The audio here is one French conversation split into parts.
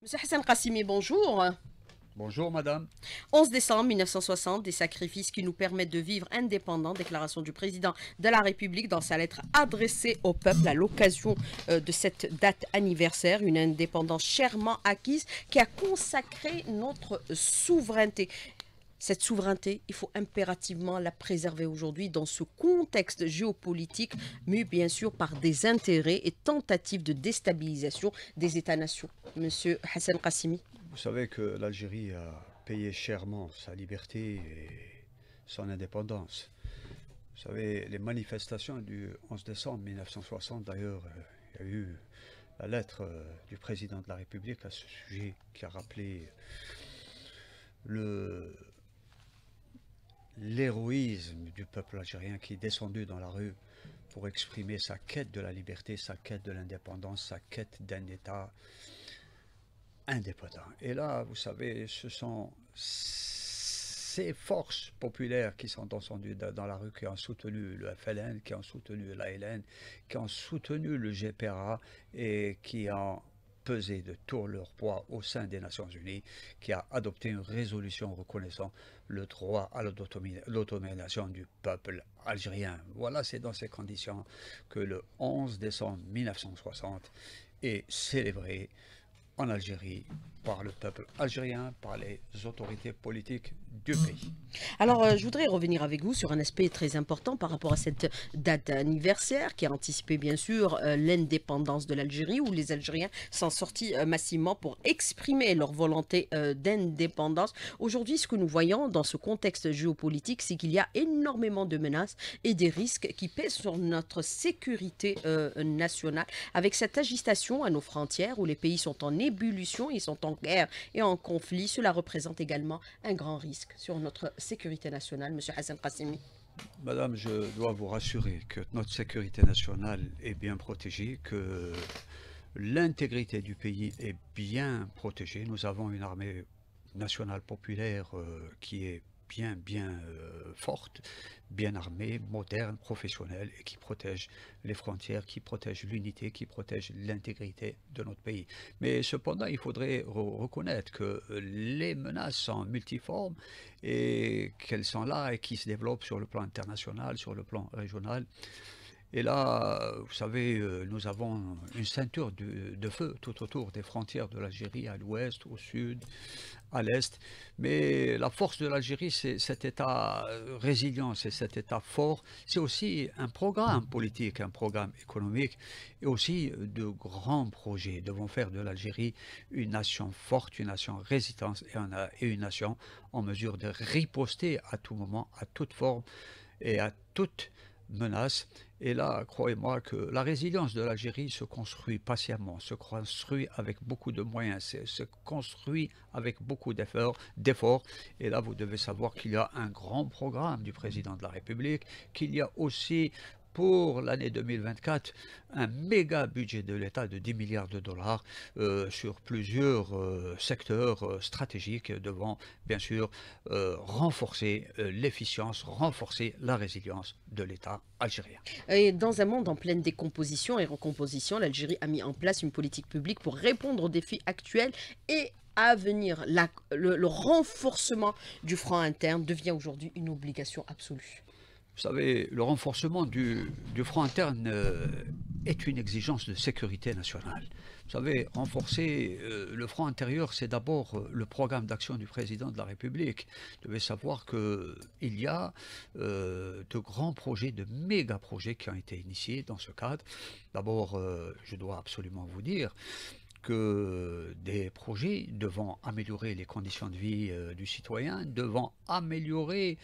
Monsieur Hassan Kassimi, bonjour. Bonjour madame. 11 décembre 1960, des sacrifices qui nous permettent de vivre indépendants, déclaration du président de la République dans sa lettre adressée au peuple à l'occasion euh, de cette date anniversaire, une indépendance chèrement acquise qui a consacré notre souveraineté. Cette souveraineté, il faut impérativement la préserver aujourd'hui dans ce contexte géopolitique, mu bien sûr par des intérêts et tentatives de déstabilisation des États-nations. Monsieur Hassan Qassimi. Vous savez que l'Algérie a payé chèrement sa liberté et son indépendance. Vous savez, les manifestations du 11 décembre 1960, d'ailleurs, euh, il y a eu la lettre euh, du président de la République à ce sujet qui a rappelé le, l'héroïsme du peuple algérien qui est descendu dans la rue pour exprimer sa quête de la liberté, sa quête de l'indépendance, sa quête d'un État indépendant. Et là, vous savez, ce sont ces forces populaires qui sont descendues dans la rue, qui ont soutenu le FLN, qui ont soutenu l'ALN, qui ont soutenu le GPRA et qui ont de tout leur poids au sein des Nations Unies, qui a adopté une résolution reconnaissant le droit à l'autonomisation du peuple algérien. Voilà, c'est dans ces conditions que le 11 décembre 1960 est célébré en Algérie par le peuple algérien, par les autorités politiques du pays. Alors, euh, je voudrais revenir avec vous sur un aspect très important par rapport à cette date anniversaire qui a anticipé, bien sûr, euh, l'indépendance de l'Algérie, où les Algériens s'en sortis euh, massivement pour exprimer leur volonté d'indépendance. Aujourd'hui, ce que nous voyons dans ce contexte géopolitique, c'est qu'il y a énormément de menaces et des risques qui pèsent sur notre sécurité nationale, avec cette agitation à nos frontières où les pays sont en ébullition, ils sont en guerre et en conflit. Cela représente également un grand risque sur notre sécurité nationale, Monsieur Hassan Qassimi. Madame, je dois vous rassurer que notre sécurité nationale est bien protégée, que l'intégrité du pays est bien protégée. Nous avons une armée nationale populaire euh, qui est bien, bien euh, forte bien armée, moderne, professionnelle et qui protège les frontières, qui protège l'unité, qui protège l'intégrité de notre pays. Mais cependant, il faudrait reconnaître que euh, les menaces sont multiformes et qu'elles sont là et qui se développent sur le plan international, sur le plan régional. Et là, vous savez, euh, nous avons une ceinture de, de feu tout autour des frontières de l'Algérie, à l'ouest, au sud, à l'Est. Mais la force de l'Algérie, c'est cet État euh, résilient, c'est cet État fort. C'est aussi un programme politique, un programme économique et aussi euh, de grands projets. Devons faire de l'Algérie une nation forte, une nation résistante euh, et une nation en mesure de riposter à tout moment, à toute forme et à toute menace. Et là, croyez-moi que la résilience de l'Algérie se construit patiemment, se construit avec beaucoup de moyens, se construit avec beaucoup d'efforts. d'efforts. Et là, vous devez savoir qu'il y a un grand programme du président de la République, qu'il y a aussi pour l'année 2024 un méga budget de l'État de 10 milliards de dollars euh, sur plusieurs euh, secteurs euh, stratégiques devant bien sûr renforcer l'efficience, renforcer la résilience de l'État algérien. Et dans un monde en pleine décomposition et recomposition, l'Algérie a mis en place une politique publique pour répondre aux défis actuels et à venir. le, renforcement du Front interne devient aujourd'hui une obligation absolue. Vous savez, le renforcement du, front interne euh, est une exigence de sécurité nationale. Vous savez, renforcer euh, le front intérieur, c'est d'abord euh, le programme d'action du président de la République. Vous devez savoir qu'il y a de grands projets, de méga projets qui ont été initiés dans ce cadre. D'abord, je dois absolument vous dire que des projets devant améliorer les conditions de vie euh, du citoyen, devant améliorer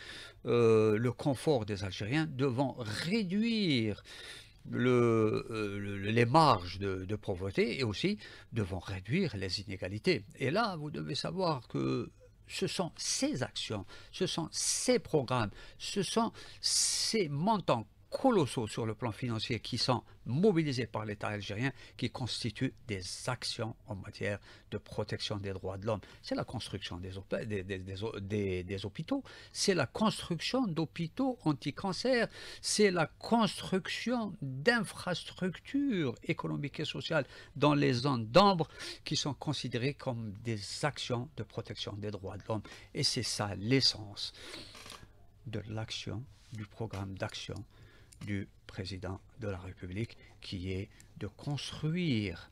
euh, le confort des Algériens, devant réduire euh, les marges de, pauvreté et aussi devant réduire les inégalités. Et là, vous devez savoir que ce sont ces actions, ce sont ces programmes, ce sont ces montants colossaux sur le plan financier qui sont mobilisés par l'État algérien, qui constituent des actions en matière de protection des droits de l'homme. C'est la construction des, hôpitaux, c'est la construction d'hôpitaux anti-cancer, c'est la construction d'infrastructures économiques et sociales dans les zones d'ombre qui sont considérées comme des actions de protection des droits de l'homme. Et c'est ça l'essence de l'action, du programme d'action du président de la République, qui est de construire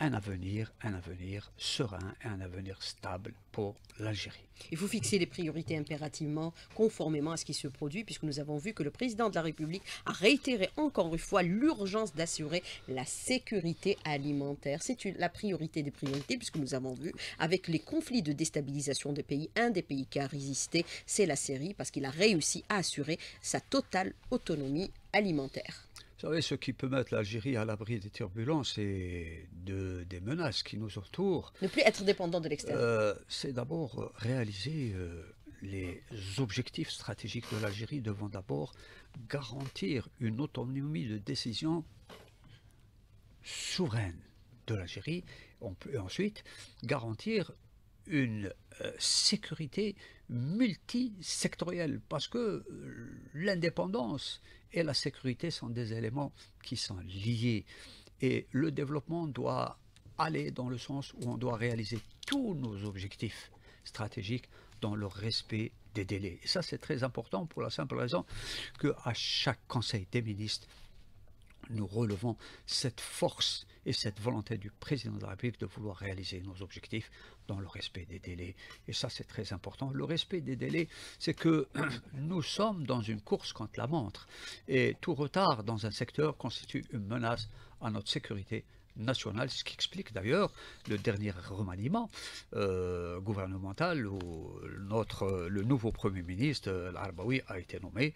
un avenir, un avenir serein et un avenir stable pour l'Algérie. Il faut fixer les priorités impérativement, conformément à ce qui se produit, puisque nous avons vu que le président de la République a réitéré encore une fois l'urgence d'assurer la sécurité alimentaire. C'est la priorité des priorités, puisque nous avons vu avec les conflits de déstabilisation des pays, un des pays qui a résisté, c'est la Syrie, parce qu'il a réussi à assurer sa totale autonomie alimentaire. Vous savez, ce qui peut mettre l'Algérie à l'abri des turbulences et de, des menaces qui nous entourent. Ne plus être dépendant de l'extérieur. Euh, c'est d'abord réaliser euh, les objectifs stratégiques de l'Algérie devant d'abord garantir une autonomie de décision souveraine de l'Algérie. On peut ensuite garantir une euh, sécurité multisectorielle parce que l'indépendance et la sécurité sont des éléments qui sont liés. Et le développement doit aller dans le sens où on doit réaliser tous nos objectifs stratégiques dans le respect des délais. Et ça, c'est très important pour la simple raison qu'à chaque Conseil des ministres, nous relevons cette force et cette volonté du président de la République de vouloir réaliser nos objectifs dans le respect des délais. Et ça, c'est très important. Le respect des délais, c'est que nous sommes dans une course contre la montre. Et tout retard dans un secteur constitue une menace à notre sécurité national, ce qui explique d'ailleurs le dernier remaniement euh, gouvernemental où notre, le nouveau Premier ministre, euh, l'Arbaoui, a été nommé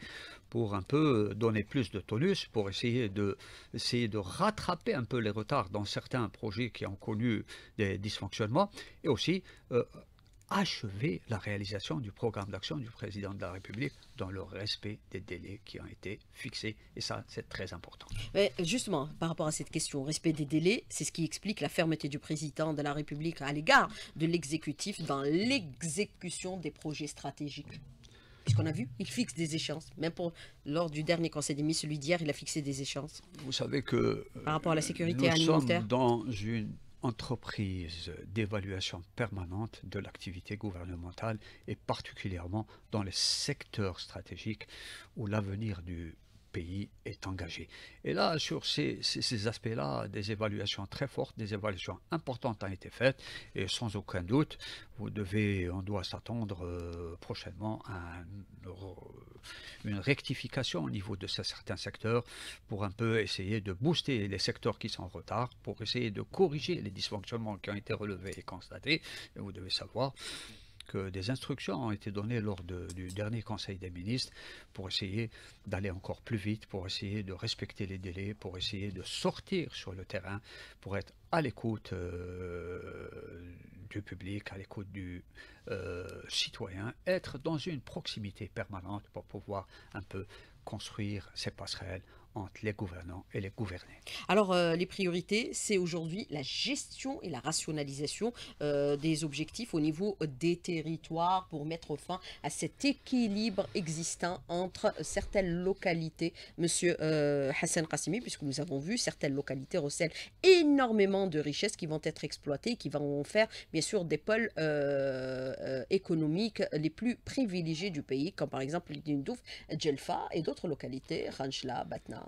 pour un peu donner plus de tonus, pour essayer de, essayer de rattraper un peu les retards dans certains projets qui ont connu des dysfonctionnements et aussi euh, achever la réalisation du programme d'action du président de la République dans le respect des délais qui ont été fixés. Et ça, c'est très important. Mais justement, par rapport à cette question, respect des délais, c'est ce qui explique la fermeté du président de la République à l'égard de l'exécutif dans l'exécution des projets stratégiques. Puisqu'on a vu, il fixe des échéances. Même pour, lors du dernier conseil des ministres, celui d'hier, il a fixé des échéances. Vous savez que... Par rapport à la sécurité euh, nous alimentaire. Sommes dans une entreprise d'évaluation permanente de l'activité gouvernementale et particulièrement dans les secteurs stratégiques où l'avenir du pays est engagé. Et là, sur ces, aspects-là, des évaluations très fortes, des évaluations importantes ont été faites, et sans aucun doute, vous devez, on doit s'attendre euh, prochainement à euh, une rectification au niveau de certains secteurs pour un peu essayer de booster les secteurs qui sont en retard, pour essayer de corriger les dysfonctionnements qui ont été relevés et constatés. vous devez savoir que des instructions ont été données lors du dernier Conseil des ministres pour essayer d'aller encore plus vite, pour essayer de respecter les délais, pour essayer de sortir sur le terrain, pour être à l'écoute euh, du public, à l'écoute du euh, citoyen, être dans une proximité permanente pour pouvoir un peu construire ces passerelles entre les gouvernants et les gouvernés. Alors, euh, les priorités, c'est aujourd'hui la gestion et la rationalisation euh, des objectifs au niveau des territoires pour mettre fin à cet équilibre existant entre certaines localités. Monsieur euh, Hassan Kassimi, puisque nous avons vu, certaines localités recèlent énormément de richesses qui vont être exploitées et qui vont faire, bien sûr, des pôles économiques les plus privilégiés du pays, comme par exemple l'Indouf, Djelfa et d'autres localités, Ranchla, Batna,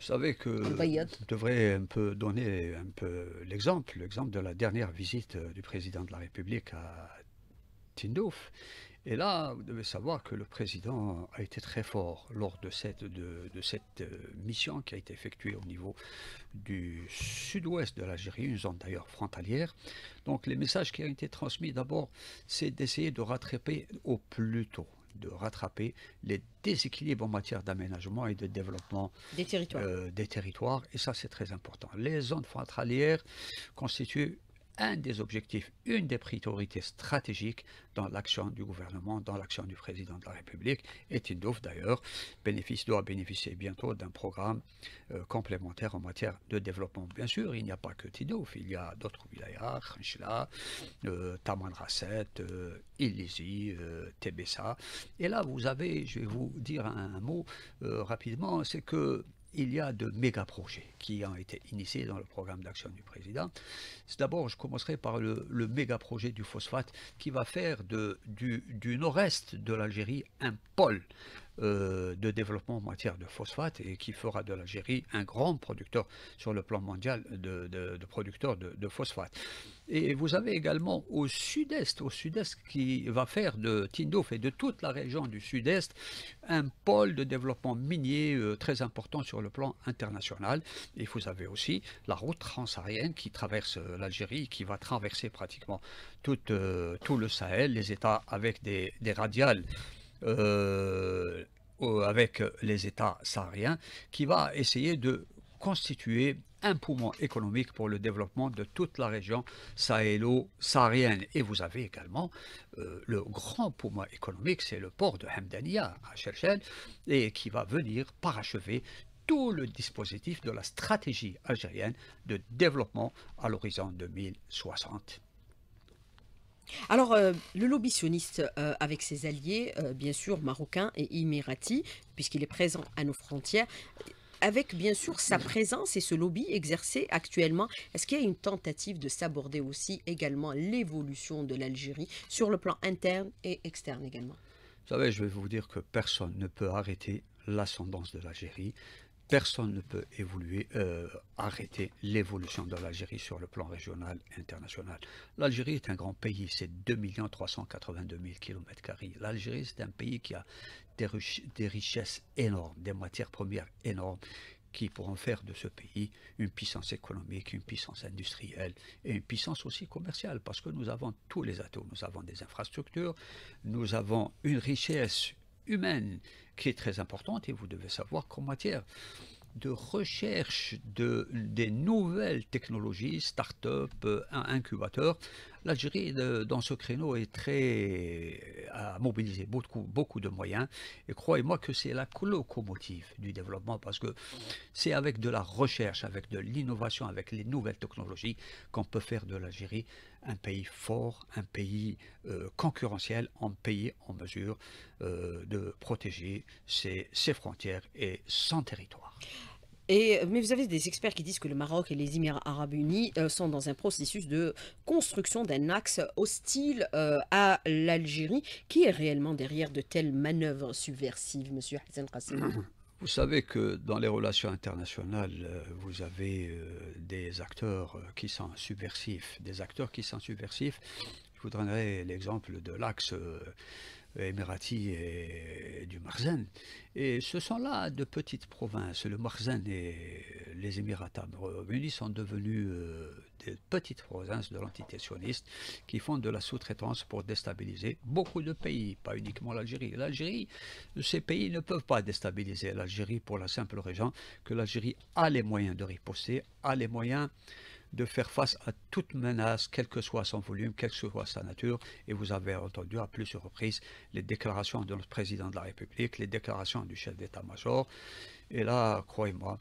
vous savez que je devrais un peu donner un peu l'exemple, l'exemple de la dernière visite euh, du président de la République à Tindouf. Et là, vous devez savoir que le président a été très fort lors de cette, de, de cette euh, mission qui a été effectuée au niveau du sud-ouest de l'Algérie, une zone d'ailleurs frontalière. Donc les messages qui ont été transmis d'abord, c'est d'essayer de rattraper au plus tôt de rattraper les déséquilibres en matière d'aménagement et de développement des territoires. Euh, et ça, c'est très important. Les zones frontalières constituent des objectifs, une des priorités stratégiques dans l'action du gouvernement, dans l'action du président de la République. Et Tindouf, d'ailleurs, bénéfice doit bénéficier bientôt d'un programme euh, complémentaire en matière de développement. Bien sûr, il n'y a pas que Tindouf, il y a d'autres wilayas, Khanchla, euh, taman Rasset, euh, TBSA. Euh, Tébessa. Et là, vous avez, je vais vous dire un mot rapidement, c'est que il y a de méga projets qui ont été initiés dans le programme d'action du président. D'abord, je commencerai par le, méga projet du phosphate qui va faire du nord-est de l'Algérie un pôle euh, de développement en matière de phosphate et qui fera de l'Algérie un grand producteur sur le plan mondial de, de producteurs de, phosphate. Et vous avez également au sud-est, au sud-est qui va faire de Tindouf et de toute la région du sud-est un pôle de développement minier euh, très important sur le plan international. Et vous avez aussi la route transsaharienne qui traverse euh, l'Algérie, qui va traverser pratiquement tout, tout le Sahel, les États avec des, des radiales euh, avec les États sahariens, qui va essayer de constituer un poumon économique pour le développement de toute la région sahélo-saharienne. Et vous avez également euh, le grand poumon économique, c'est le port de Hamdania à Cherchel, et qui va venir parachever tout le dispositif de la stratégie algérienne de développement à l'horizon 2060. Alors, euh, le lobby sioniste, euh, avec ses alliés, euh, bien sûr, marocains et émiratis, puisqu'il est présent à nos frontières, avec bien sûr sa présence et ce lobby exercé actuellement, est-ce qu'il y a une tentative de s'aborder aussi également l'évolution de l'Algérie sur le plan interne et externe également Vous savez, je vais vous dire que personne ne peut arrêter l'ascendance de l'Algérie personne ne peut évoluer, euh, arrêter l'évolution de l'Algérie sur le plan régional et international. L'Algérie est un grand pays, c'est 2 382 000 km. L'Algérie, c'est un pays qui a des, des richesses énormes, des matières premières énormes, qui pourront faire de ce pays une puissance économique, une puissance industrielle et une puissance aussi commerciale, parce que nous avons tous les atouts. Nous avons des infrastructures, nous avons une richesse humaine qui est très importante et vous devez savoir qu'en matière de recherche de, des nouvelles technologies, start-up, euh, incubateurs. L'Algérie, euh, dans ce créneau, est très, a mobilisé beaucoup, beaucoup de moyens. Et croyez-moi que c'est la locomotive du développement parce que c'est avec de la recherche, avec de l'innovation, avec les nouvelles technologies qu'on peut faire de l'Algérie un pays fort, un pays euh, concurrentiel, un pays en mesure euh, de protéger ses, frontières et son territoire. Et, mais vous avez des experts qui disent que le Maroc et les Émirats arabes unis euh, sont dans un processus de construction d'un axe hostile à l'Algérie. Qui est réellement derrière de telles manœuvres subversives, Monsieur Hassan Qassim Vous savez que dans les relations internationales, euh, vous avez euh, des acteurs euh, qui sont subversifs, des acteurs qui sont subversifs. Je vous donnerai l'exemple de l'axe émirati et du Marzen. Et ce sont là de petites provinces. Le Marzen et les Émirats arabes unis sont devenus des petites provinces de l'entité qui font de la sous-traitance pour déstabiliser beaucoup de pays, pas uniquement l'Algérie. L'Algérie, ces pays ne peuvent pas déstabiliser l'Algérie pour la simple raison que l'Algérie a les moyens de riposter, a les moyens de faire face à toute menace, quel que soit son volume, quelle que soit sa nature. Et vous avez entendu à plusieurs reprises les déclarations de notre président de la République, les déclarations du chef d'état-major. Et là, croyez-moi,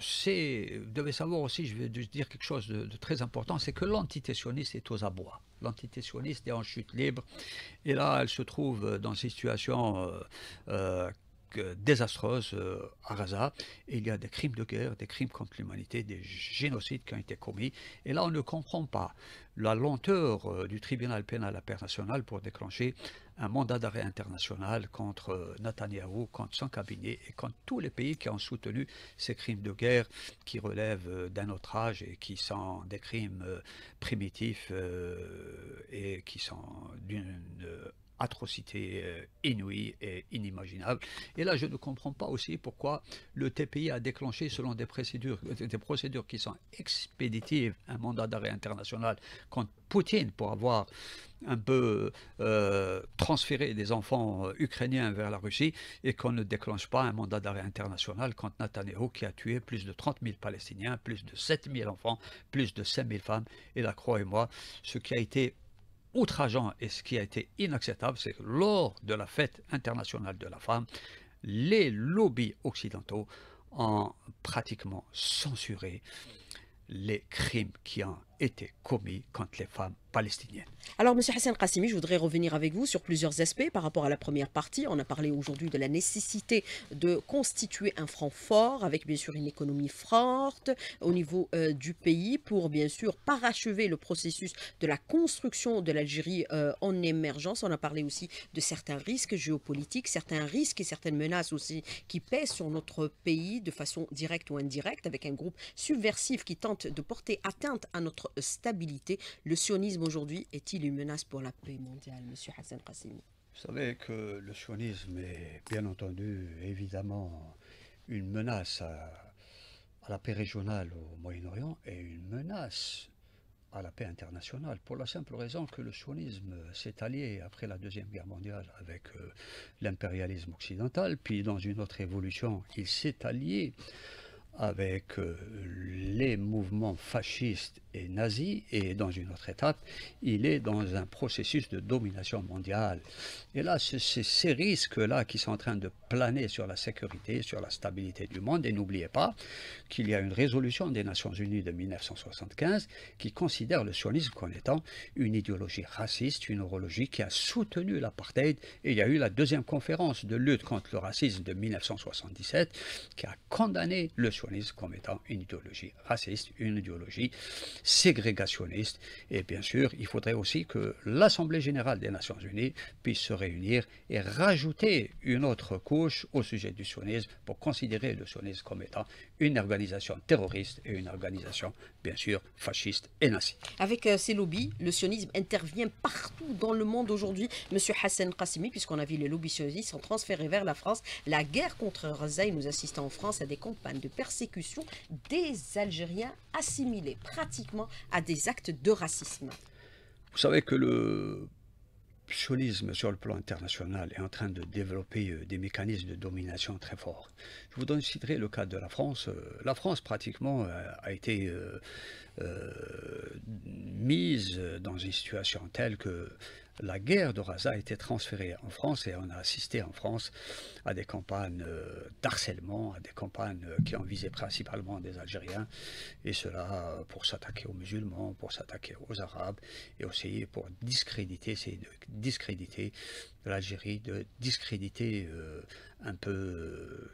c'est, vous devez savoir aussi, je vais dire quelque chose de, très important, c'est que l'entité est aux abois. L'entité est en chute libre, et là, elle se trouve dans une situation euh, euh euh, désastreuse euh, à Gaza. Il y a des crimes de guerre, des crimes contre l'humanité, des génocides qui ont été commis. Et là, on ne comprend pas la lenteur euh, du tribunal pénal international pour déclencher un mandat d'arrêt international contre Netanyahou, contre son cabinet et contre tous les pays qui ont soutenu ces crimes de guerre qui relèvent d'un autre âge et qui sont des crimes primitifs et qui sont d'une atrocité euh, inouïe et inimaginable. Et là, je ne comprends pas aussi pourquoi le TPI a déclenché, selon des procédures, des procédures qui sont expéditives, un mandat d'arrêt international contre Poutine pour avoir un peu euh, transféré des enfants euh, ukrainiens vers la Russie et qu'on ne déclenche pas un mandat d'arrêt international contre Netanyahu qui a tué plus de 30 000 Palestiniens, plus de 7 000 enfants, plus de 5 000 femmes. Et là, croyez-moi, ce qui a été outrageant et ce qui a été inacceptable, c'est que lors de la fête internationale de la femme, les lobbies occidentaux ont pratiquement censuré les crimes qui ont été commis contre les femmes palestinienne. Alors, M. Hassan Qassimi, je voudrais revenir avec vous sur plusieurs aspects par rapport à la première partie. On a parlé aujourd'hui de la nécessité de constituer un franc fort, avec bien sûr une économie forte au niveau euh, du pays, pour bien sûr parachever le processus de la construction de l'Algérie euh, en émergence. On a parlé aussi de certains risques géopolitiques, certains risques et certaines menaces aussi qui pèsent sur notre pays de façon directe ou indirecte, avec un groupe subversif qui tente de porter atteinte à notre stabilité, le sionisme aujourd'hui est-il une menace pour la paix mondiale, M. Hassan Qassimi Vous savez que le sionisme est bien entendu évidemment une menace à, la paix régionale au Moyen-Orient et une menace à la paix internationale, pour la simple raison que le sionisme s'est allié après la Deuxième Guerre mondiale avec euh, l'impérialisme occidental, puis dans une autre évolution, il s'est allié avec euh, les mouvements fascistes et nazis, et dans une autre étape, il est dans un processus de domination mondiale. Et là, c'est ces risques-là qui sont en train de planer sur la sécurité, sur la stabilité du monde, et n'oubliez pas qu'il y a une résolution des Nations Unies de 1975 qui considère le sionisme comme étant une idéologie raciste, une neurologie qui a soutenu l'apartheid, et il y a eu la deuxième conférence de lutte contre le racisme de 1977 qui a condamné le sionisme comme étant une idéologie raciste, une idéologie ségrégationniste. Et bien sûr, il faudrait aussi que l'Assemblée générale des Nations unies puisse se réunir et rajouter une autre couche au sujet du sionisme pour considérer le sionisme comme étant une organisation terroriste et une organisation, bien sûr, fasciste et nazie. Avec euh, ces lobbies, le sionisme intervient partout dans le monde aujourd'hui. Monsieur Hassan Qassimi, puisqu'on a vu les lobbies sionistes sont transférés vers la France, la guerre contre Razaï, nous assistons en France à des campagnes de persécution des Algériens assimilés pratiquement à des actes de racisme. Vous savez que le sur le plan international est en train de développer euh, des mécanismes de domination très forts. Je vous donnerai le cas de la France. Euh, la France, pratiquement, euh, a été mise dans une situation telle que la guerre de Raza a été transférée en France et on a assisté en France à des campagnes euh, d'harcèlement, à des campagnes euh, qui ont visé principalement des Algériens, et cela euh, pour s'attaquer aux musulmans, pour s'attaquer aux Arabes, et aussi pour discréditer, c'est de discréditer l'Algérie, de discréditer un peu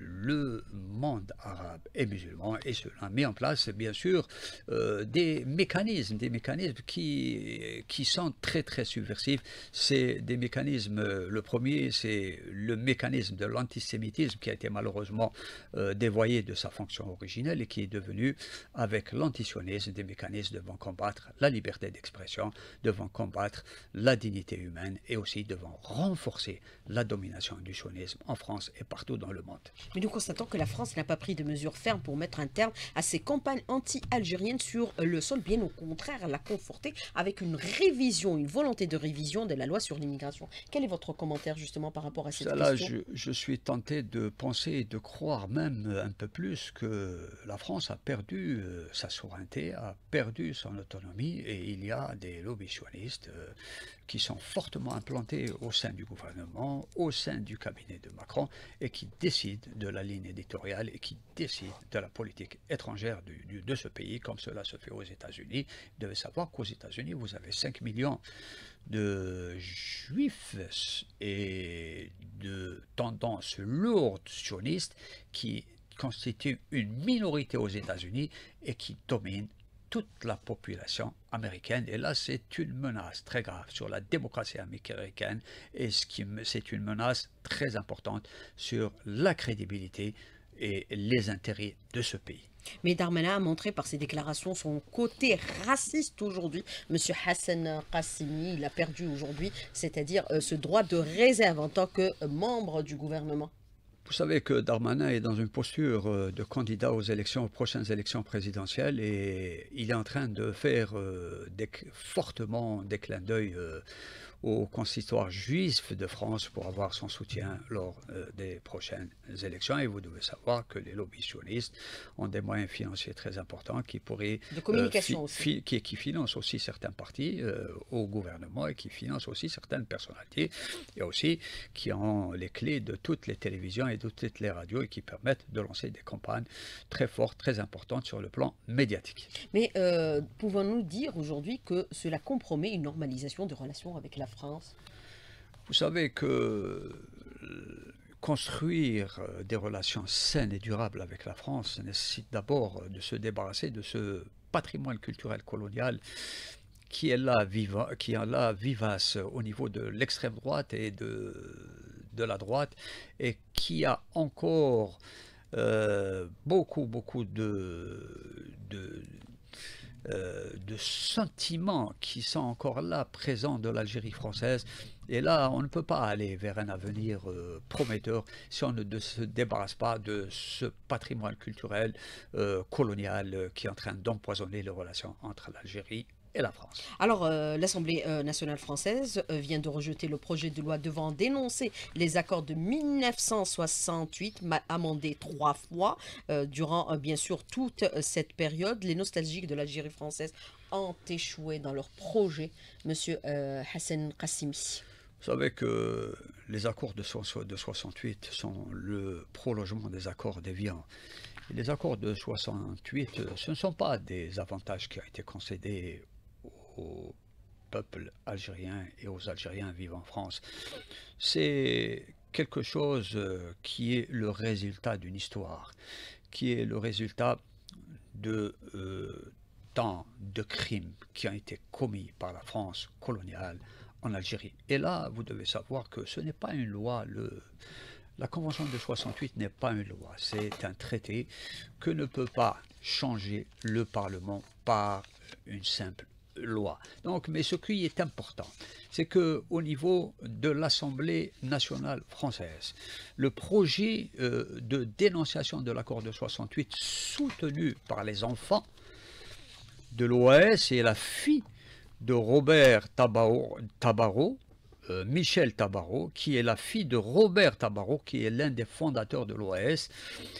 le monde arabe et musulman, et cela met en place bien sûr euh, des mécanismes, des mécanismes qui, sont très très subversifs. C'est des mécanismes, euh, le premier c'est le mécanisme de l'antisémitisme qui a été malheureusement euh, dévoyé de sa fonction originelle et qui est devenu avec l'antisionisme des mécanismes devant combattre la liberté d'expression, devant combattre la dignité humaine et aussi devant renforcer la domination du sionisme en France et partout dans le monde mais nous constatons que la France n'a pas pris de mesures fermes pour mettre un terme à ces campagnes anti-algériennes sur le sol. Bien au contraire, l'a conforté avec une révision, une volonté de révision de la loi sur l'immigration. Quel est votre commentaire justement par rapport à cette question je, suis tenté de penser et de croire même un peu plus que la France a perdu euh, sa souveraineté, a perdu son autonomie et il y a des lobbies sionistes euh, qui sont fortement implantés au sein du gouvernement, au sein du cabinet de Macron et qui décident de la ligne éditoriale et qui décide de la politique étrangère de ce pays, comme cela se fait aux États-Unis. Vous devez savoir qu'aux États-Unis, vous avez 5 millions de juifs et de tendances lourdes sionistes qui constituent une minorité aux États-Unis et qui dominent toute la population américaine. Et là, c'est une menace très grave sur la démocratie américaine et c'est une menace très importante sur la crédibilité et les intérêts de ce pays. Mais Darmanin a montré par ses déclarations son côté raciste aujourd'hui. Monsieur Hassan Qassimi, il a perdu aujourd'hui, c'est-à-dire euh, ce droit de réserve en tant que membre du gouvernement. Vous savez que Darmanin est dans une posture euh, de candidat aux élections, aux prochaines élections présidentielles, et il est en train de faire euh, fortement des clins d'œil euh, au consistoire juif de France pour avoir son soutien lors euh, des prochaines élections. Et vous devez savoir que les lobbies sionistes ont des moyens financiers très importants qui pourraient... De euh, communication qui, qui, financent aussi certains partis euh, au gouvernement et qui financent aussi certaines personnalités et aussi qui ont les clés de toutes les télévisions et de toutes les radios et qui permettent de lancer des campagnes très fortes, très importantes sur le plan médiatique. Mais pouvons-nous dire aujourd'hui que cela compromet une normalisation de relations avec la France. Vous savez que euh, construire euh, des relations saines et durables avec la France nécessite d'abord euh, de se débarrasser de ce patrimoine culturel colonial qui est là, vivant, qui est là vivace au niveau de l'extrême droite et de, de la droite et qui a encore beaucoup, beaucoup de, de euh, de sentiments qui sont encore là, présents de l'Algérie française. Et là, on ne peut pas aller vers un avenir euh, prometteur si on ne se débarrasse pas de ce patrimoine culturel euh, colonial qui est en train d'empoisonner les relations entre l'Algérie et la France. Alors, euh, l'Assemblée euh, nationale française euh, vient de rejeter le projet de loi devant dénoncer les accords de 1968, amendés trois fois durant, bien sûr, toute cette période. Les nostalgiques de l'Algérie française ont échoué dans leur projet, Monsieur Hassan Kassimi. Vous savez que les accords de 68 sont le prolongement des accords d'Évian. Les accords de 68, ce ne sont pas des avantages qui ont été concédés au peuple algérien et aux Algériens vivant en France. C'est quelque chose euh, qui est le résultat d'une histoire, qui est le résultat de euh, tant de crimes qui ont été commis par la France coloniale en Algérie. Et là, vous devez savoir que ce n'est pas une loi, le, la Convention de 68 n'est pas une loi, c'est un traité que ne peut pas changer le Parlement par une simple loi. Donc, mais ce qui est important, c'est que au niveau de l'Assemblée nationale française, le projet euh, de dénonciation de l'accord de 68 soutenu par les enfants de l'OAS et la fille de Robert Tabarro, euh, Michel Tabarot, qui est la fille de Robert Tabarot, qui est l'un des fondateurs de l'OAS,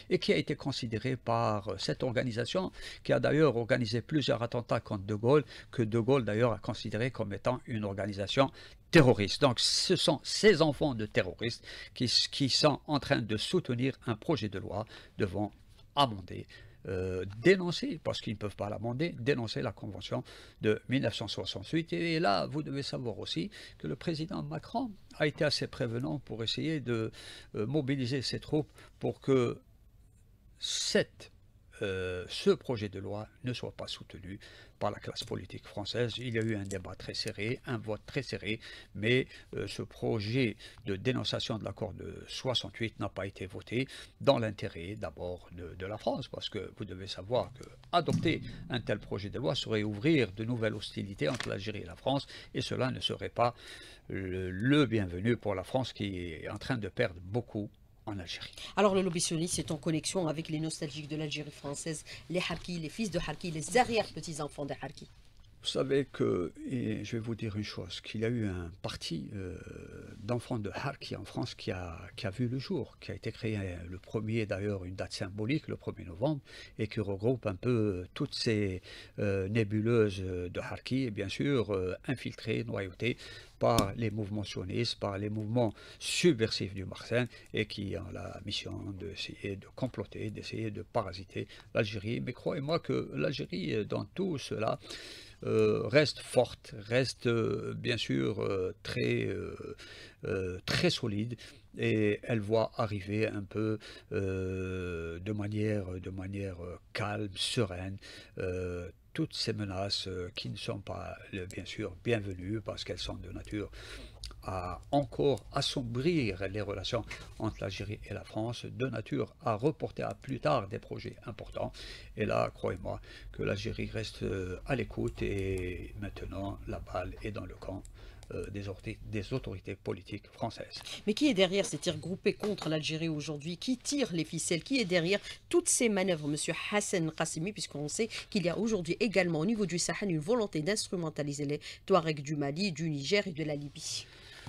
et qui a été considéré par euh, cette organisation, qui a d'ailleurs organisé plusieurs attentats contre De Gaulle, que De Gaulle d'ailleurs a considéré comme étant une organisation terroriste. Donc ce sont ces enfants de terroristes qui, qui, sont en train de soutenir un projet de loi devant amender euh, dénoncer, parce qu'ils ne peuvent pas l'amender, dénoncer la Convention de 1968. Et là, vous devez savoir aussi que le président Macron a été assez prévenant pour essayer de euh, mobiliser ses troupes pour que cette euh, ce projet de loi ne soit pas soutenu par la classe politique française. Il y a eu un débat très serré, un vote très serré, mais euh, ce projet de dénonciation de l'accord de 68 n'a pas été voté dans l'intérêt d'abord de, la France, parce que vous devez savoir que adopter un tel projet de loi serait ouvrir de nouvelles hostilités entre l'Algérie et la France, et cela ne serait pas le bienvenu pour la France qui est en train de perdre beaucoup alors le lobby sioniste est en connexion avec les nostalgiques de l'Algérie française, les Harkis, les fils de Harkis, les arrière-petits-enfants de Harkis. Vous savez que, et je vais vous dire une chose, qu'il y a eu un parti euh, d'enfants de Harki en France qui a, a vu le jour, qui a été créé le premier d'ailleurs, une date symbolique, le 1er novembre, et qui regroupe un peu euh, toutes ces euh, nébuleuses de Harki, et bien sûr infiltrées, noyautées par les mouvements sionistes, par les mouvements subversifs du Marseille, et qui ont la mission d'essayer de comploter, d'essayer de parasiter l'Algérie. Mais croyez-moi que l'Algérie, dans tout cela, euh, reste forte, reste euh, bien sûr euh, très, très solide et elle voit arriver un peu de manière, de manière calme, sereine, toutes ces menaces qui ne sont pas bien sûr bienvenues parce qu'elles sont de nature à encore assombrir les relations entre l'Algérie et la France, de nature à reporter à plus tard des projets importants. Et là, croyez-moi que l'Algérie reste euh, à l'écoute et maintenant la balle est dans le camp euh, des, autorités politiques françaises. Mais qui est derrière ces tirs groupés contre l'Algérie aujourd'hui Qui tire les ficelles Qui est derrière toutes ces manœuvres Monsieur Hassan Qassimi, puisqu'on sait qu'il y a aujourd'hui également au niveau du Sahel une volonté d'instrumentaliser les Touaregs du Mali, du Niger et de la Libye.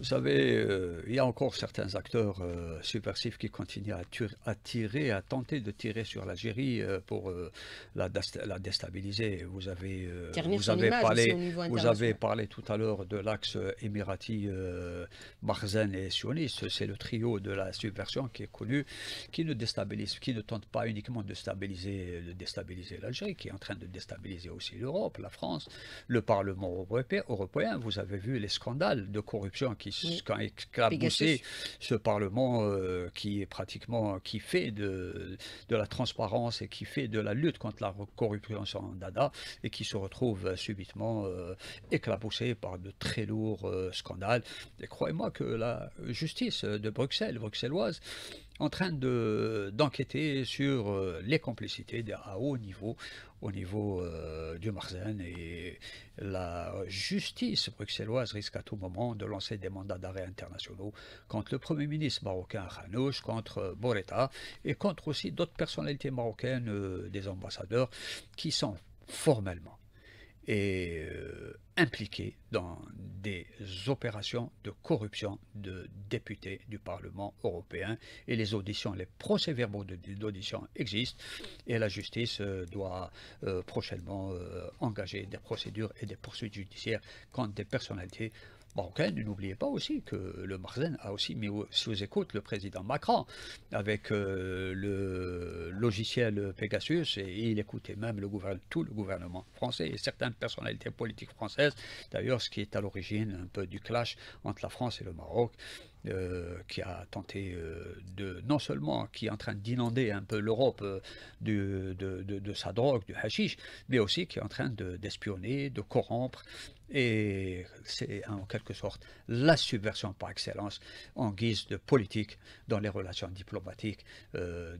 Vous savez, euh, il y a encore certains acteurs euh, subversifs qui continuent à, tirer, à tenter de tirer sur l'Algérie euh, pour la, la, déstabiliser. Vous avez, vous avez, parlé, vous avez parlé tout à l'heure de l'axe émirati Barzen et sioniste. C'est le trio de la subversion qui est connu, qui ne déstabilise, qui ne tente pas uniquement de stabiliser, de déstabiliser l'Algérie, qui est en train de déstabiliser aussi l'Europe, la France, le Parlement européen. Vous avez vu les scandales de corruption qui qui éclaboussé ce Parlement euh, qui est pratiquement qui fait de, de la transparence et qui fait de la lutte contre la corruption en dada et qui se retrouve euh, subitement euh, éclaboussé par de très lourds scandales. Et croyez-moi que la justice de Bruxelles, bruxelloise, en train d'enquêter sur euh, les complicités à haut niveau au niveau euh, du Marzen et la justice bruxelloise risque à tout moment de lancer des mandats d'arrêt internationaux contre le Premier ministre marocain Hanouch, contre euh, Boretta et contre aussi d'autres personnalités marocaines, des ambassadeurs, qui sont formellement est euh, impliqué dans des opérations de corruption de députés du Parlement européen. Et les auditions, les procès-verbaux d'audition existent et la justice euh, doit euh, prochainement engager des procédures et des poursuites judiciaires contre des personnalités n'oubliez pas aussi que le Marzen a aussi mis sous écoute le président Macron avec euh, le logiciel Pegasus et il écoutait même tout le gouvernement français et certaines personnalités politiques françaises, d'ailleurs ce qui est à l'origine un peu du clash entre la France et le Maroc. Euh, qui a tenté euh, de non seulement qui est en train d'inonder un peu l'Europe de, sa drogue, du hashish, mais aussi qui est en train d'espionner, de, corrompre et c'est en quelque sorte la subversion par excellence en guise de politique dans les relations diplomatiques euh,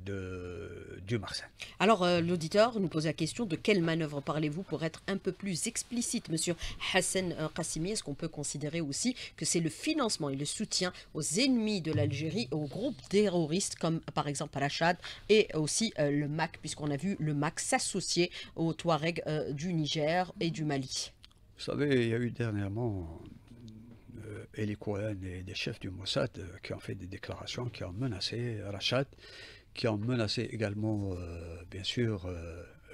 du Marseille. Alors euh, l'auditeur nous pose la question de quelle manœuvre parlez-vous pour être un peu plus explicite, monsieur Hassan euh, Qassimi Est-ce qu'on peut considérer aussi que c'est le financement et le soutien aux ennemis de l'Algérie aux groupes terroristes comme par exemple Rachad et aussi le MAC, puisqu'on a vu le MAC s'associer aux Touaregs du Niger et du Mali vous savez, il y a eu dernièrement Eli euh, Cohen et des chefs du Mossad euh, qui ont fait des déclarations, qui ont menacé Rachat, qui ont menacé également, euh, bien sûr,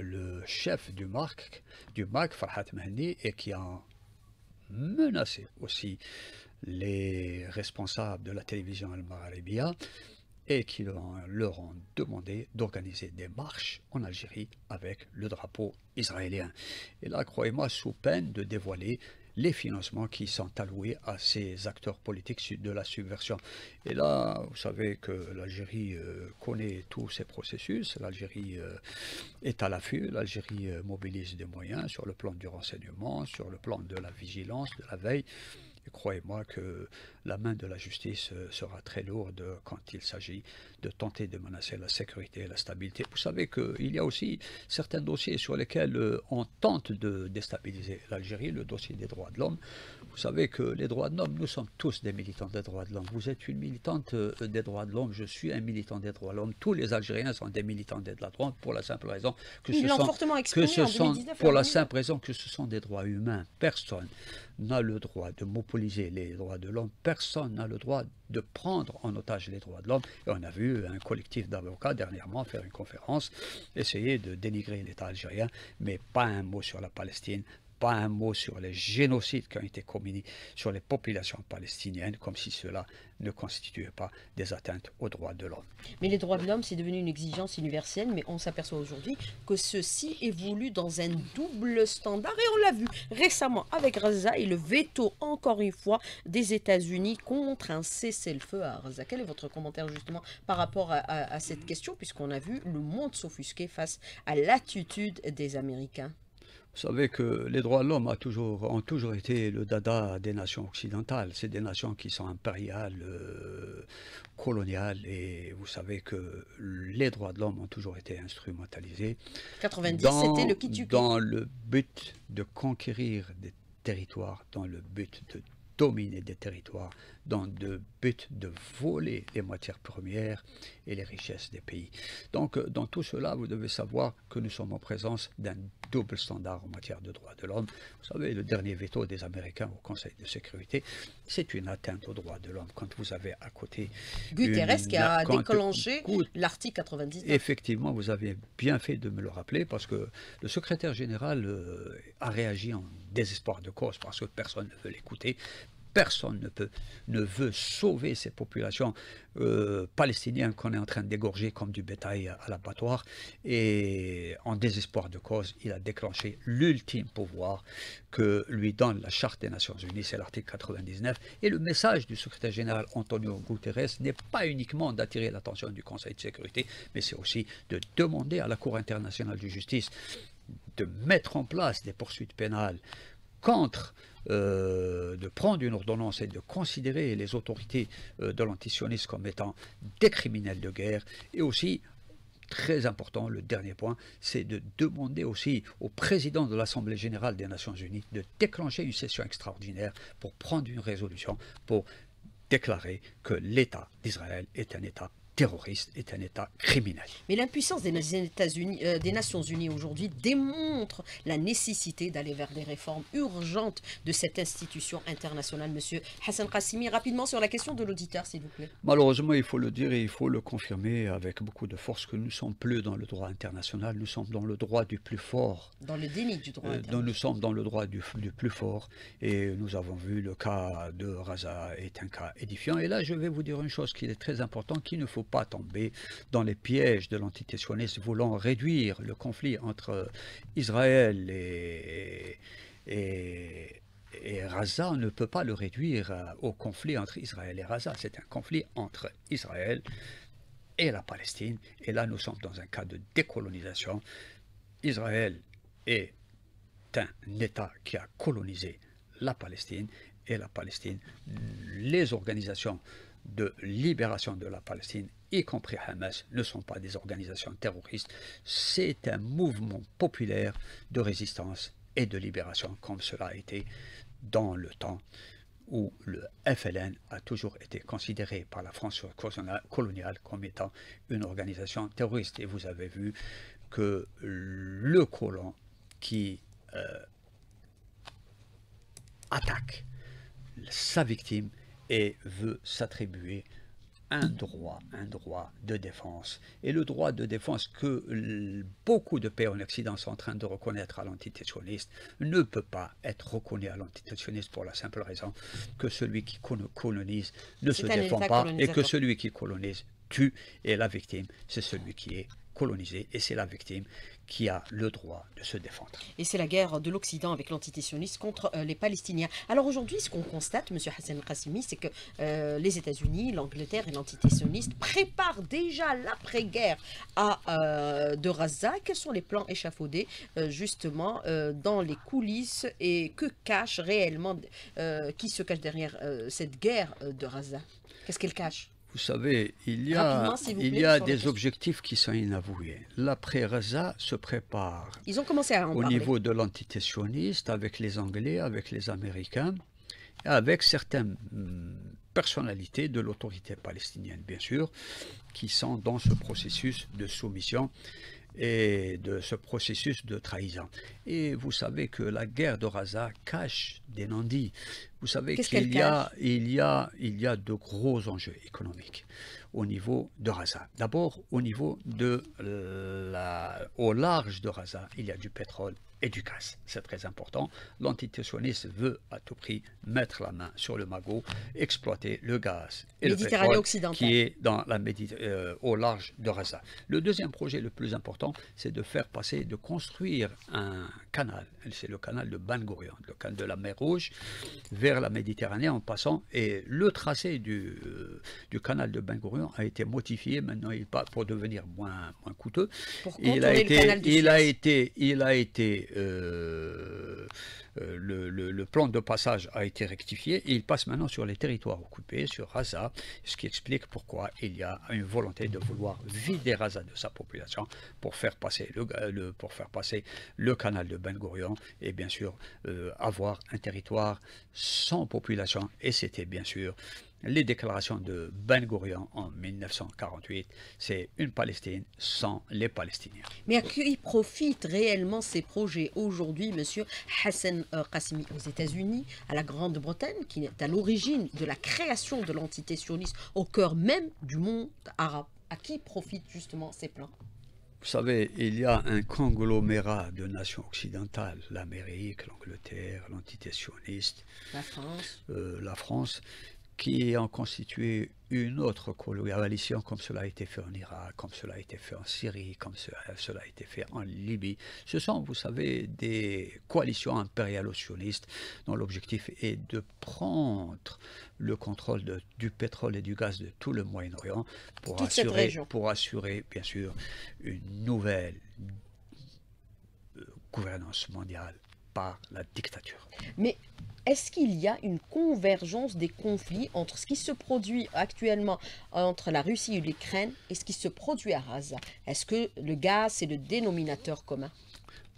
le chef du MAC, du MAC, Farhat Mahdi, et qui ont menacé aussi les responsables de la télévision al-Magharibiya et qui leur ont demandé d'organiser des marches en Algérie avec le drapeau israélien. Et là, croyez-moi, sous peine de dévoiler les financements qui sont alloués à ces acteurs politiques de la subversion. Et là, vous savez que l'Algérie euh, connaît tous ces processus, l'Algérie euh, est à l'affût, l'Algérie euh, mobilise des moyens sur le plan du renseignement, sur le plan de la vigilance, de la veille. Et croyez-moi que la main de la justice euh, sera très lourde quand il s'agit de tenter de menacer la sécurité et la stabilité. Vous savez qu'il y a aussi certains dossiers sur lesquels euh, on tente de déstabiliser l'Algérie, le dossier des droits de l'homme. Vous savez que les droits de l'homme, nous sommes tous des militants des droits de l'homme. Vous êtes une militante euh, des droits de l'homme, je suis un militant des droits de l'homme. Tous les Algériens sont des militants des droits de l'homme pour la simple raison que que ce sont pour la simple raison que ce sont des droits humains. Personne n'a le droit de monopoliser les droits de l'homme, personne n'a le droit de prendre en otage les droits de l'homme. Et on a vu un collectif d'avocats dernièrement faire une conférence, essayer de dénigrer l'État algérien, mais pas un mot sur la Palestine, pas un mot sur les génocides qui ont été commis sur les populations palestiniennes, comme si cela ne constituait pas des atteintes aux droits de l'homme. Mais les droits de l'homme, c'est devenu une exigence universelle, mais on s'aperçoit aujourd'hui que ceci évolue dans un double standard, et on l'a vu récemment avec Raza et le veto, encore une fois, des États-Unis contre un cessez-le-feu à Gaza. Quel est votre commentaire justement par rapport à cette question, puisqu'on a vu le monde s'offusquer face à l'attitude des Américains vous savez que les droits de l'homme toujours, ont toujours été le dada des nations occidentales. C'est des nations qui sont impériales, euh, coloniales, et vous savez que les droits de l'homme ont toujours été instrumentalisés. 90, c'était le Dans le but de conquérir des territoires, dans le but de dominer des territoires dans le but de voler les matières premières et les richesses des pays. Donc euh, dans tout cela, vous devez savoir que nous sommes en présence d'un double standard en matière de droits de l'homme. Vous savez, le dernier veto des Américains au Conseil de sécurité, c'est une atteinte aux droits de l'homme quand vous avez à côté... Guterres qui a déclenché l'article 99. Effectivement, vous avez bien fait de me le rappeler parce que le secrétaire général euh, a réagi en désespoir de cause parce que personne ne veut l'écouter, personne ne, peut, ne veut sauver ces populations euh, palestiniennes qu'on est en train d'égorger comme du bétail à l'abattoir. Et en désespoir de cause, il a déclenché l'ultime pouvoir que lui donne la Charte des Nations Unies, c'est l'article 99. Et le message du secrétaire général Antonio Guterres n'est pas uniquement d'attirer l'attention du Conseil de sécurité, mais c'est aussi de demander à la Cour internationale de justice de mettre en place des poursuites pénales contre euh, de prendre une ordonnance et de considérer les autorités euh, de l'antisionisme comme étant des criminels de guerre et aussi très important, le dernier point, c'est de demander aussi au président de l'Assemblée générale des Nations unies de déclencher une session extraordinaire pour prendre une résolution, pour déclarer que l'État d'Israël est un État terroriste est un État criminel. Mais l'impuissance des, euh, des, Nations Unies aujourd'hui démontre la nécessité d'aller vers des réformes urgentes de cette institution internationale. Monsieur Hassan Qassimi, rapidement sur la question de l'auditeur, s'il vous plaît. Malheureusement, il faut le dire et il faut le confirmer avec beaucoup de force que nous ne sommes plus dans le droit international, nous sommes dans le droit du plus fort. Dans le déni du droit euh, international. nous sommes dans le droit du, du, plus fort et nous avons vu le cas de Raza est un cas édifiant. Et là, je vais vous dire une chose qui est très importante, qu'il ne faut pas tomber dans les pièges de l'entité sioniste voulant réduire le conflit entre Israël et, et, et Raza ne peut pas le réduire euh, au conflit entre Israël et Raza. C'est un conflit entre Israël et la Palestine. Et là, nous sommes dans un cas de décolonisation. Israël est un État qui a colonisé la Palestine et la Palestine, les organisations de libération de la Palestine, y compris Hamas, ne sont pas des organisations terroristes. C'est un mouvement populaire de résistance et de libération, comme cela a été dans le temps où le FLN a toujours été considéré par la France coloniale comme étant une organisation terroriste. Et vous avez vu que le colon qui euh, attaque sa victime et veut s'attribuer un droit, un droit de défense. Et le droit de défense que beaucoup de pays en Occident sont en train de reconnaître à sioniste ne peut pas être reconnu à sioniste pour la simple raison que celui qui colonise ne se défend pas et que celui qui colonise tue et la victime, c'est celui qui est colonisé et c'est la victime qui a le droit de se défendre. Et c'est la guerre de l'Occident avec l'entité contre euh, les Palestiniens. Alors aujourd'hui, ce qu'on constate, M. Hassan Qassimi, c'est que euh, les États-Unis, l'Angleterre et l'entité sioniste préparent déjà l'après-guerre euh, de Raza. Quels sont les plans échafaudés justement dans les coulisses et que cache réellement, qui se cache derrière cette guerre de Raza Qu'est-ce qu'elle cache vous savez, il y a, des objectifs qui sont inavoués. L'après-Raza se prépare. Au niveau de l'entité sioniste, avec les Anglais, avec les Américains, avec certaines mm, personnalités de l'autorité palestinienne, bien sûr, qui sont dans ce processus de soumission et de ce processus de trahison. Et vous savez que la guerre de Raza cache des non-dits. Vous savez qu'il y, a, y, a, y a de gros enjeux économiques au niveau de Raza. D'abord, au niveau de la, au large de Raza, il y a du pétrole, du gaz, C'est très important. L'antititionniste veut à tout prix mettre la main sur le magot, exploiter le gaz et le pétrole qui est dans la euh, au large de raza Le deuxième projet le plus important, c'est de faire passer, de construire un canal. C'est le canal de Ben le canal de la mer Rouge, vers la Méditerranée en passant. Et le tracé du, euh, canal de Ben a été modifié. Maintenant, il pas pour devenir moins, coûteux. il a, été, il, a été, il a été euh, euh, le, plan de passage a été rectifié et il passe maintenant sur les territoires occupés, sur Raza, ce qui explique pourquoi il y a une volonté de vouloir vider Raza de sa population pour faire passer le, canal de Ben Gurion et bien sûr euh, avoir un territoire sans population et c'était bien sûr les déclarations de Ben Gurion en 1948, c'est une Palestine sans les Palestiniens. Mais à qui profitent réellement ces projets aujourd'hui, monsieur Hassan euh, Qassimi, aux États-Unis, à la Grande-Bretagne, qui est à l'origine de la création de l'entité sioniste au cœur même du monde arabe À qui profitent justement ces plans vous savez, il y a un conglomérat de nations occidentales, l'Amérique, l'Angleterre, l'entité sioniste, la France, euh, la France qui ont constitué une autre coalition, comme cela a été fait en Irak, comme cela a été fait en Syrie, comme cela a été fait en Libye. Ce sont, vous savez, des coalitions impérialo-sionistes dont l'objectif est de prendre le contrôle du pétrole et du gaz de tout le Moyen-Orient pour assurer, pour assurer, bien sûr, une nouvelle euh, gouvernance mondiale par la dictature. Mais est-ce qu'il y a une convergence des conflits entre ce qui se produit actuellement entre la Russie et l'Ukraine et ce qui se produit à Gaza Est-ce que le gaz est le dénominateur commun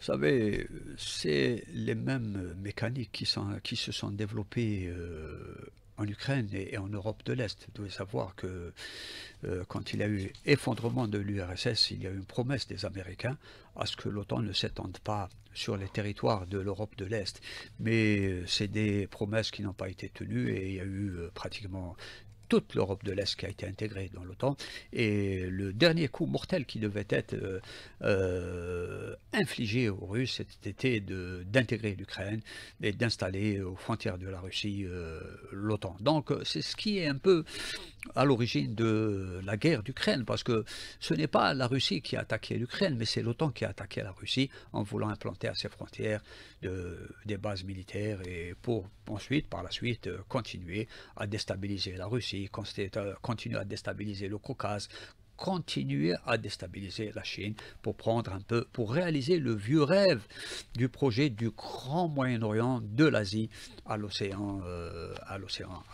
vous savez, c'est les mêmes mécaniques qui, se sont développées euh, en Ukraine et, en Europe de l'Est. Vous devez savoir que euh, quand il y a eu effondrement de l'URSS, il y a eu une promesse des Américains à ce que l'OTAN ne s'étende pas sur les territoires de l'Europe de l'Est. Mais euh, c'est des promesses qui n'ont pas été tenues et il y a eu euh, pratiquement toute l'Europe de l'Est qui a été intégrée dans l'OTAN. Et le dernier coup mortel qui devait être euh, euh, infligé aux Russes, c'était d'intégrer l'Ukraine et d'installer aux frontières de la Russie euh, l'OTAN. Donc c'est ce qui est un peu à l'origine de la guerre d'Ukraine, parce que ce n'est pas la Russie qui a attaqué l'Ukraine, mais c'est l'OTAN qui a attaqué la Russie en voulant implanter à ses frontières des bases militaires et pour ensuite, par la suite, euh, continuer à déstabiliser la Russie, euh, continuer à déstabiliser le Caucase, continuer à déstabiliser la Chine pour prendre un peu, pour réaliser le vieux rêve du projet du grand Moyen-Orient de l'Asie à l'océan euh,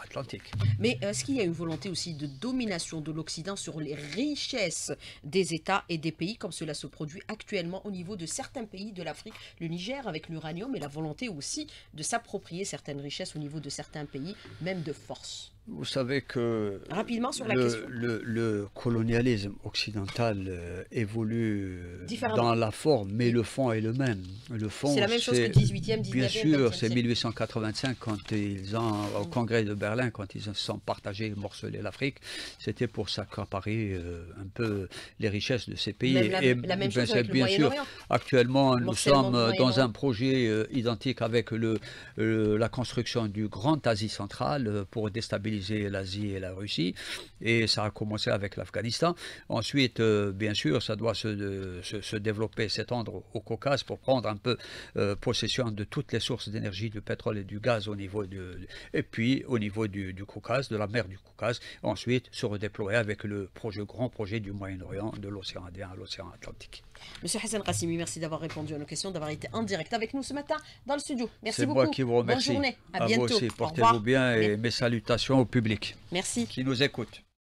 Atlantique. Mais euh, est-ce qu'il y a une volonté aussi de domination de l'Occident sur les richesses des États et des pays comme cela se produit actuellement au niveau de certains pays de l'Afrique, le Niger avec l'uranium et la volonté aussi de s'approprier certaines richesses au niveau de certains pays, même de force vous savez que Rapidement sur la le, le, colonialisme occidental euh, évolue euh, dans la forme, mais le fond est le même. Le fond, c'est la même chose que 18e, 19e. Bien sûr, c'est 1885 quand ils ont, au Congrès de Berlin, quand ils se sont partagés et morcelés l'Afrique, c'était pour s'accaparer euh, un peu les richesses de ces pays. et la même ben, chose bien sûr, actuellement, nous sommes dans un projet identique avec le, la construction du Grand Asie centrale pour déstabiliser l'Asie et la Russie. Et ça a commencé avec l'Afghanistan. Ensuite, euh, bien sûr, ça doit se, développer, s'étendre au, Caucase pour prendre un peu euh, possession de toutes les sources d'énergie, du pétrole et du gaz au niveau de, et puis au niveau du, Caucase, de la mer du Caucase. Ensuite, se redéployer avec le grand projet du Moyen-Orient, de l'océan Indien à l'océan Atlantique. Monsieur Hassan Kassimi, merci d'avoir répondu à nos questions, d'avoir été en direct avec nous ce matin dans le studio. Merci beaucoup. C'est moi qui vous remercie. Bonne journée. À, bientôt. Portez-vous bien et mes salutations au public. Merci. Qui nous écoute.